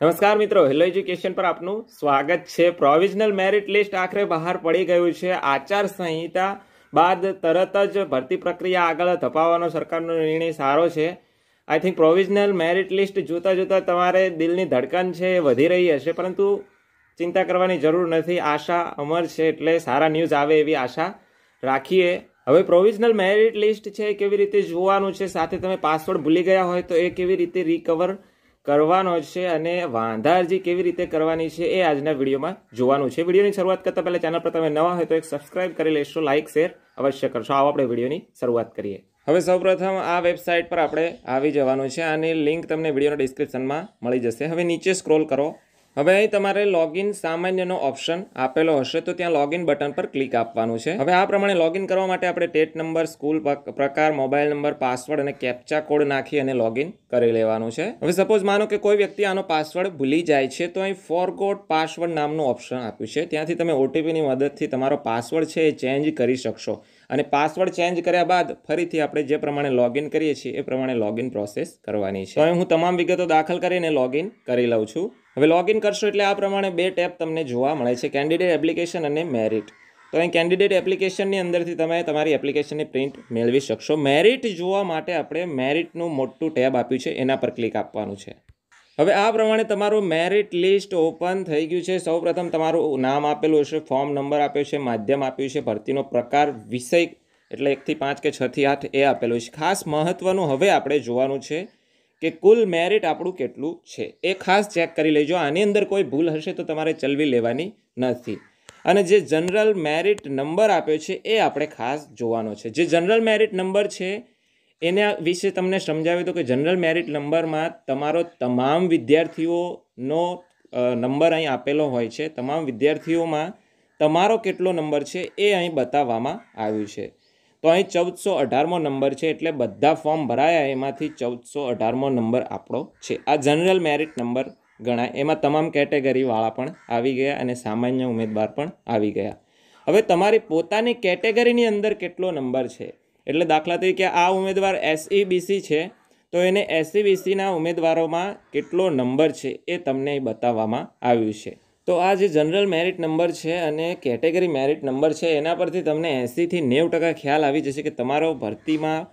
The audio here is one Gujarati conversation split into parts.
નમસ્કાર મિત્રો હેલો એજ્યુકેશન પર આપનું સ્વાગત છે પ્રોવિઝનલ મેરિટ લિસ્ટ આખરે બહાર પડી ગયું છે આચાર સંહિતા બાદ તરત જ ભરતી પ્રક્રિયા આગળ ધપાવવાનો સરકારનો નિર્ણય સારો છે I think provisional merit list જોતા જોતા તમારે દિલની ધડકન છે એ વધી રહી હશે પરંતુ ચિંતા કરવાની જરૂર નથી આશા અમર છે એટલે સારા ન્યૂઝ આવે એવી આશા રાખીએ હવે પ્રોવિઝનલ મેરિટ લિસ્ટ છે કેવી રીતે જોવાનું છે સાથે તમે પાસવર્ડ ભૂલી ગયા હોય તો એ કેવી રીતે રિકવર કરવાનો છે અને વાંધારજી કેવી રીતે કરવાની છે એ આજના વિડીયોમાં જોવાનું છે વિડીયોની શરૂઆત કરતા પહેલાં ચેનલ પર તમે નવા હોય તો એક સબસ્ક્રાઈબ કરી લેશો લાઇક શેર અવશ્ય કરશો આવો આપણે વિડીયોની શરૂઆત કરીએ હવે સૌપ્રથમ આ વેબસાઇટ પર આપણે આવી જવાનું છે અને લિંક તમને વિડીયોના ડિસ્ક્રિપ્શનમાં મળી જશે હવે નીચે સ્ક્રોલ કરો હવે અહીં તમારે લોગિન સામાન્યનો ઓપ્શન આપેલો હશે તો ત્યાં લોગિન બટન પર ક્લિક આપવાનું છે હવે આ પ્રમાણે લોગિન કરવા માટે આપણે ટેટ નંબર સ્કૂલ પ્રકાર મોબાઈલ નંબર પાસવર્ડ અને કેપ્ચા કોડ નાખી અને લોગિન કરી લેવાનું છે હવે સપોઝ માનો કે કોઈ વ્યક્તિ આનો પાસવર્ડ ભૂલી જાય છે તો અહીં ફોરગોટ પાસવર્ડ નામનું ઓપ્શન આપ્યું છે ત્યાંથી તમે ઓટીપીની મદદથી તમારો પાસવર્ડ છે એ ચેન્જ કરી શકશો અને પાસવર્ડ ચેન્જ કર્યા બાદ ફરીથી આપણે જે પ્રમાણે લોગિન કરીએ છીએ એ પ્રમાણે લોગિન પ્રોસેસ કરવાની છે હવે હું તમામ વિગતો દાખલ કરીને લોગિન કરી લઉં છું હવે લોગિન કરશો એટલે આ પ્રમાણે બે ટેબ તમને જોવા મળે છે કેન્ડિડેટ એપ્લિકેશન અને મેરિટ તો અહીં કેન્ડિડેટ એપ્લિકેશનની અંદરથી તમે તમારી એપ્લિકેશનની પ્રિન્ટ મેળવી શકશો મેરિટ જોવા માટે આપણે મેરિટનું મોટું ટેબ આપ્યું છે એના પર ક્લિક આપવાનું છે હવે આ પ્રમાણે તમારું મેરિટ લિસ્ટ ઓપન થઈ ગયું છે સૌપ્રથમ તમારું નામ આપેલું હશે ફોર્મ નંબર આપ્યો છે માધ્યમ આપ્યું છે ભરતીનો પ્રકાર વિષય એટલે એકથી પાંચ કે છથી આઠ એ આપેલું છે ખાસ મહત્ત્વનું હવે આપણે જોવાનું છે કે કુલ મેરિટ આપણું કેટલું છે એ ખાસ ચેક કરી લેજો આની અંદર કોઈ ભૂલ હશે તો તમારે ચલવી લેવાની નથી અને જે જનરલ મેરિટ નંબર આપ્યો છે એ આપણે ખાસ જોવાનો છે જે જનરલ મેરિટ નંબર છે એના વિશે તમને સમજાવ્યું તો કે જનરલ મેરિટ નંબરમાં તમારો તમામ વિદ્યાર્થીઓનો નંબર અહીં આપેલો હોય છે તમામ વિદ્યાર્થીઓમાં તમારો કેટલો નંબર છે એ અહીં બતાવવામાં આવ્યું છે તો અહીં ચૌદસો અઢારમો નંબર છે એટલે બધા ફોર્મ ભરાયા એમાંથી ચૌદસો અઢારમો નંબર આપણો છે આ જનરલ મેરિટ નંબર ગણાય એમાં તમામ કેટેગરીવાળા પણ આવી ગયા અને સામાન્ય ઉમેદવાર પણ આવી ગયા હવે તમારી પોતાની કેટેગરીની અંદર કેટલો નંબર છે એટલે દાખલા તરીકે આ ઉમેદવાર એસઈબીસી છે તો એને એસસીબીસીના ઉમેદવારોમાં કેટલો નંબર છે એ તમને બતાવવામાં આવ્યું છે તો આ જે જનરલ મેરિટ નંબર છે અને કેટેગરી મેરિટ નંબર છે એના પરથી તમને એંસીથી નેવું ટકા ખ્યાલ આવી જશે કે તમારો ભરતીમાં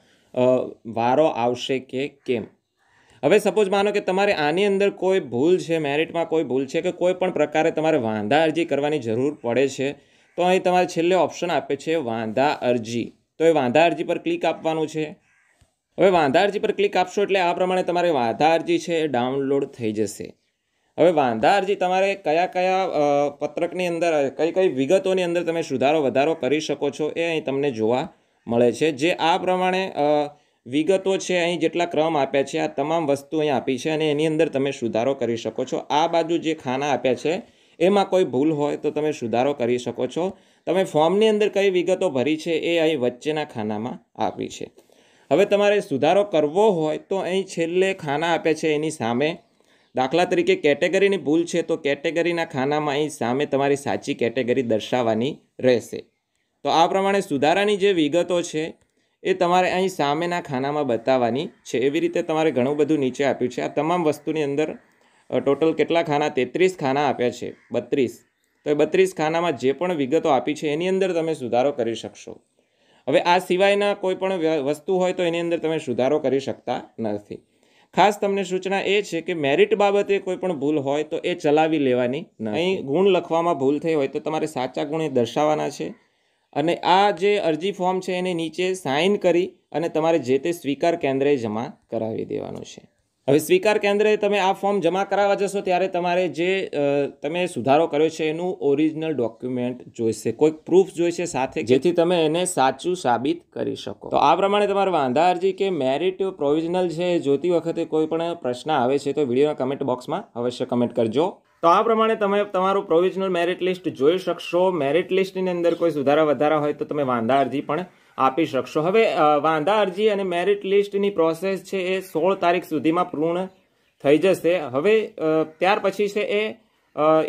વારો આવશે કે કેમ હવે સપોઝ માનો કે તમારે આની અંદર કોઈ ભૂલ છે મેરિટમાં કોઈ ભૂલ છે કે કોઈ પણ પ્રકારે તમારે વાંધા અરજી કરવાની જરૂર પડે છે તો અહીં તમારે છેલ્લે ઓપ્શન આપે છે વાંધા અરજી તો એ વાંધા અરજી પર ક્લિક આપવાનું છે હવે વાંધા અરજી પર ક્લિક આપશો એટલે આ પ્રમાણે તમારે વાંધા અરજી છે એ ડાઉનલોડ થઈ જશે હવે વાંધારજી તમારે કયા કયા પત્રકની અંદર કઈ કઈ વિગતોની અંદર તમે સુધારો વધારો કરી શકો છો એ અહીં તમને જોવા મળે છે જે આ પ્રમાણે વિગતો છે અહીં જેટલા ક્રમ આપ્યા છે આ તમામ વસ્તુ અહીં આપી છે અને એની અંદર તમે સુધારો કરી શકો છો આ બાજુ જે ખાના આપ્યા છે એમાં કોઈ ભૂલ હોય તો તમે સુધારો કરી શકો છો તમે ફોર્મની અંદર કઈ વિગતો ભરી છે એ અહીં વચ્ચેના ખાનામાં આપી છે હવે તમારે સુધારો કરવો હોય તો અહીં છેલ્લે ખાના આપે છે એની સામે દાખલા તરીકે કેટેગરીની ભૂલ છે તો કેટેગરીના ખાનામાં અહીં સામે તમારી સાચી કેટેગરી દર્શાવવાની રહેશે તો આ પ્રમાણે સુધારાની જે વિગતો છે એ તમારે અહીં સામેના ખાનામાં બતાવવાની છે એવી રીતે તમારે ઘણું બધું નીચે આપ્યું છે આ તમામ વસ્તુની અંદર ટોટલ કેટલા ખાના તેત્રીસ ખાના આપ્યા છે બત્રીસ તો એ બત્રીસ ખાનામાં જે પણ વિગતો આપી છે એની અંદર તમે સુધારો કરી શકશો હવે આ સિવાયના કોઈ પણ વસ્તુ હોય તો એની અંદર તમે સુધારો કરી શકતા નથી ખાસ તમને સૂચના એ છે કે મેરિટ બાબતે કોઈ પણ ભૂલ હોય તો એ ચલાવી લેવાની અહીં ગુણ લખવામાં ભૂલ થઈ હોય તો તમારે સાચા ગુણ એ દર્શાવવાના છે અને આ જે અરજી ફોર્મ છે એને નીચે સાઇન કરી અને તમારે જે તે સ્વીકાર કેન્દ્રે જમા કરાવી દેવાનું છે હવે સ્વીકાર કેન્દ્રે તમે આ ફોર્મ જમા કરાવવા જશો ત્યારે તમારે જે તમે સુધારો કર્યો છે એનું ઓરિજિનલ ડોક્યુમેન્ટ જોઈશે કોઈક પ્રૂફ જોઈશે સાથે જેથી તમે એને સાચું સાબિત કરી શકો તો આ પ્રમાણે તમારે વાંધા અરજી કે મેરિટ પ્રોવિઝનલ છે જોતી વખતે કોઈ પણ પ્રશ્ન આવે છે તો વિડીયોના કમેન્ટ બોક્સમાં અવશ્ય કમેન્ટ કરજો તો આ પ્રમાણે તમે તમારું પ્રોવિઝનલ મેરિટ લિસ્ટ જોઈ શકશો મેરિટ લિસ્ટની અંદર કોઈ સુધારા વધારા હોય તો તમે વાંધા અરજી પણ આપી શકશો હવે વાંધા અરજી અને મેરિટ લિસ્ટની પ્રોસેસ છે એ સોળ તારીખ સુધીમાં પૂર્ણ થઈ જશે હવે ત્યાર પછી છે એ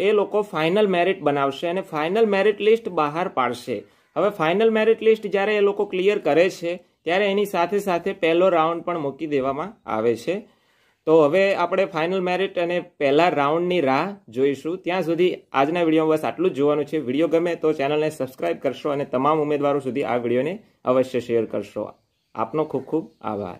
એ લોકો ફાઇનલ મેરિટ બનાવશે અને ફાઇનલ મેરિટ લિસ્ટ બહાર પાડશે હવે ફાઇનલ મેરિટ લિસ્ટ જ્યારે એ લોકો ક્લિયર કરે છે ત્યારે એની સાથે સાથે પહેલો રાઉન્ડ પણ મૂકી દેવામાં આવે છે તો હવે આપણે ફાઇનલ મેરિટ અને પહેલા રાઉન્ડની રાહ જોઈશું ત્યાં સુધી આજના વિડીયોમાં બસ આટલું જ જોવાનું છે વિડીયો ગમે તો ચેનલને સબસ્ક્રાઇબ કરશો અને તમામ ઉમેદવારો સુધી આ વિડીયોને અવશ્ય શેર કરશો આપનો ખૂબ ખૂબ આભાર